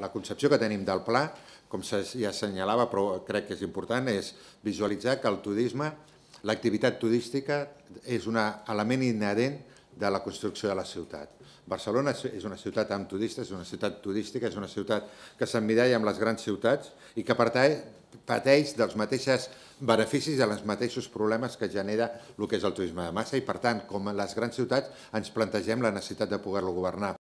La concepció que tenim del pla, com ja assenyalava, però crec que és important, és visualitzar que el turisme, l'activitat turística, és un element inherent de la construcció de la ciutat. Barcelona és una ciutat amb turistes, és una ciutat turística, és una ciutat que s'emmiralla amb les grans ciutats i que pateix dels mateixos beneficis i dels mateixos problemes que genera el que és el turisme de massa i, per tant, com les grans ciutats, ens plantegem la necessitat de poder-lo governar.